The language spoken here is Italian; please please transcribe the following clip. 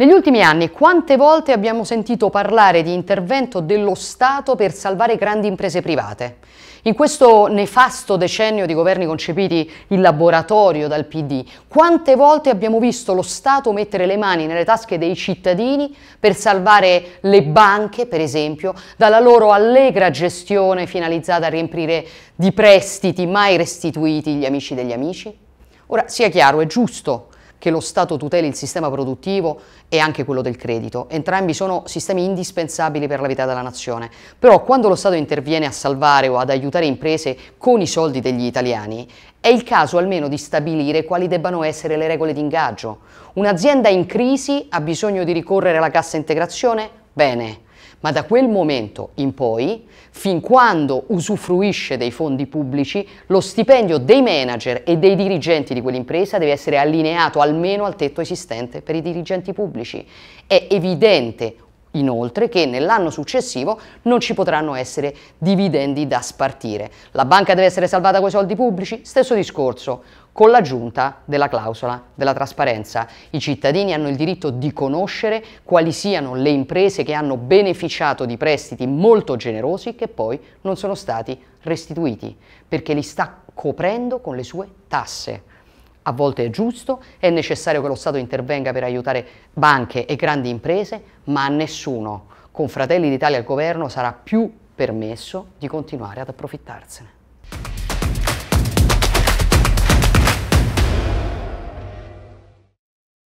Negli ultimi anni quante volte abbiamo sentito parlare di intervento dello Stato per salvare grandi imprese private? In questo nefasto decennio di governi concepiti in laboratorio dal PD, quante volte abbiamo visto lo Stato mettere le mani nelle tasche dei cittadini per salvare le banche, per esempio, dalla loro allegra gestione finalizzata a riempire di prestiti mai restituiti gli amici degli amici? Ora, sia chiaro, è giusto che lo Stato tuteli il sistema produttivo e anche quello del credito. Entrambi sono sistemi indispensabili per la vita della nazione. Però quando lo Stato interviene a salvare o ad aiutare imprese con i soldi degli italiani, è il caso almeno di stabilire quali debbano essere le regole di ingaggio. Un'azienda in crisi ha bisogno di ricorrere alla cassa integrazione? Bene ma da quel momento in poi, fin quando usufruisce dei fondi pubblici, lo stipendio dei manager e dei dirigenti di quell'impresa deve essere allineato almeno al tetto esistente per i dirigenti pubblici. È evidente Inoltre che nell'anno successivo non ci potranno essere dividendi da spartire. La banca deve essere salvata con i soldi pubblici? Stesso discorso con l'aggiunta della clausola della trasparenza. I cittadini hanno il diritto di conoscere quali siano le imprese che hanno beneficiato di prestiti molto generosi che poi non sono stati restituiti, perché li sta coprendo con le sue tasse. A volte è giusto, è necessario che lo Stato intervenga per aiutare banche e grandi imprese, ma a nessuno, con Fratelli d'Italia al governo, sarà più permesso di continuare ad approfittarsene.